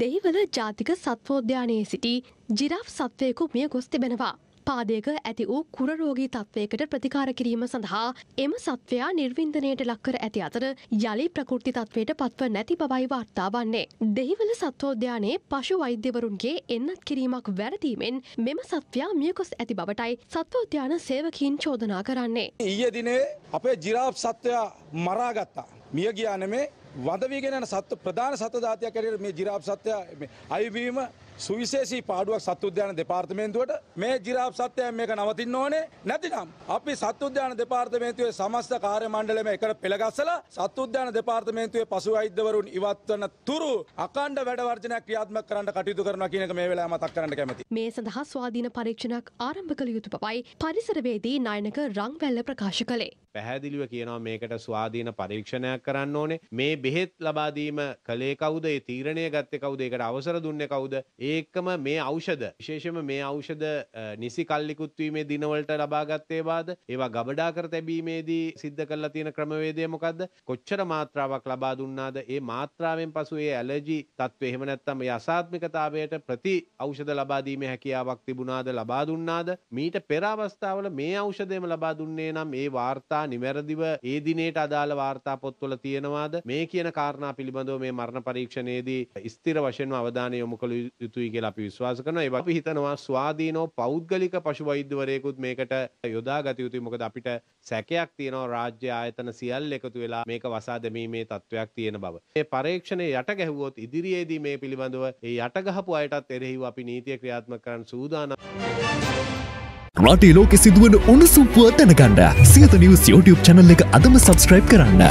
දෙහිවල ජාතික සත්වෝද්‍යානයේ සිටි ජිරාෆ් සත්වයකු මිය ගොස් තිබෙනවා. පාදයක ඇති වූ කුරරෝගී තත්ත්වයකට ප්‍රතිකාර කිරීම සඳහා එම සත්වයා නිර්වින්දනයට ලක්කර ඇති අතර යළි ප්‍රකෘති තත්වයට පත්ව නැති බවයි වාර්තා වන්නේ. දෙහිවල සත්වෝද්‍යානයේ පශු වෛද්‍යවරුන්ගේ එන්නත් කිරීමක් වැරදීමෙන් මෙම සත්වයා මියකොස් ඇති බවටයි සත්වෝද්‍යාන සේවකීන් චෝදනා කරන්නේ. ඊයේ දිනේ අපේ ජිරාප් සත්වයා මරාගත්තා. මිය ගියා නෙමේ වදවීගෙන යන සත්තු ප්‍රධාන සත්ත්ව ජාතියක් ඇරෙන මේ ජිරාෆ් සත්ත්වය අයිවීම සුවිශේෂී පාඩුවක් සත්තු උද්‍යාන දෙපාර්තමේන්තුවට මේ ජිරාෆ් සත්ත්වයන් මේක නවතින්න ඕනේ නැතිනම් අපි සත්තු උද්‍යාන දෙපාර්තමේන්තුවේ සමස්ත කාර්ය මණ්ඩලයම එකට පෙළගස්සලා සත්තු උද්‍යාන දෙපාර්තමේන්තුවේ පසු වෛද්‍යවරුන් ඉවත් වන තුරු අඛණ්ඩ වැඩ වර්ජනයක් ක්‍රියාත්මක කරන්න කටයුතු කරනවා කියන එක මේ වෙලාවේ මතක් කරන්න කැමතියි. මේ සඳහා ස්වාධීන පරීක්ෂණයක් ආරම්භ කළ යුතු බවයි පරිසරවේදී නායනක රංවැල්ල ප්‍රකාශ කළේ. පැහැදිලිව කියනවා මේකට ස්වාධීන පරීක්ෂණයක් කරන්න ඕනේ. මේ බෙහෙත් ලබා දීම කලේ කවුද? ඒ තීරණය ගත්තේ කවුද? ඒකට අවසර දුන්නේ කවුද? ඒකම මේ ඖෂධ විශේෂයෙන්ම මේ ඖෂධ නිසි කල්ලිකුත් වීමේ දිනවලට ලබා ගත්තේ වාද? ඒවා ගබඩා කර තැබීමේදී සිද්ධ කරලා තියෙන ක්‍රමවේදය මොකද්ද? කොච්චර මාත්‍රාවක් ලබා දුන්නාද? ඒ මාත්‍රාවෙන් පසු ඒ ඇලර්ජි තත්ත්වය එහෙම නැත්නම් ඒ අසාත්මිකතාවයට ප්‍රති ඖෂධ ලබා දීමේ හැකියාවක් තිබුණාද? ලබා දුන්නාද? මීට පෙර අවස්ථාවල මේ ඖෂධයම ලබා දුන්නේ නම් ඒ වාර්තා නිවැරදිව ඒ දිනේට අදාළ වාර්තා පොත්වල තියෙනවාද? මේ කියන කාරණා පිළිබඳව මේ මරණ පරීක්ෂණයේදී ස්ථිර වශයෙන්ම අවධානය යොමු කළ යුතුයි කියලා අපි විශ්වාස කරනවා. ඒ අපි හිතනවා ස්වාධීනව පෞද්ගලික පශු වෛද්‍යවරයෙකුත් මේකට යොදා ගත යුතුයි. මොකද අපිට සැකයක් තියෙනවා රාජ්‍ය ආයතන සියල්ල එකතු වෙලා මේක වසා දැමීමේ තත්වයක් තියෙන බව. මේ පරීක්ෂණය යට ගැහුවොත් ඉදිරියේදී මේ පිළිබඳව ඒ යට ගහපු අයටත් එරෙහිව අපි නීතිය ක්‍රියාත්මක කරන්න සූදානම්. රටේ ලෝකෙ සිදුවන උණුසුම් පුවත් දැනගන්න සියත නිවුස් YouTube channel එක අදම subscribe කරන්න.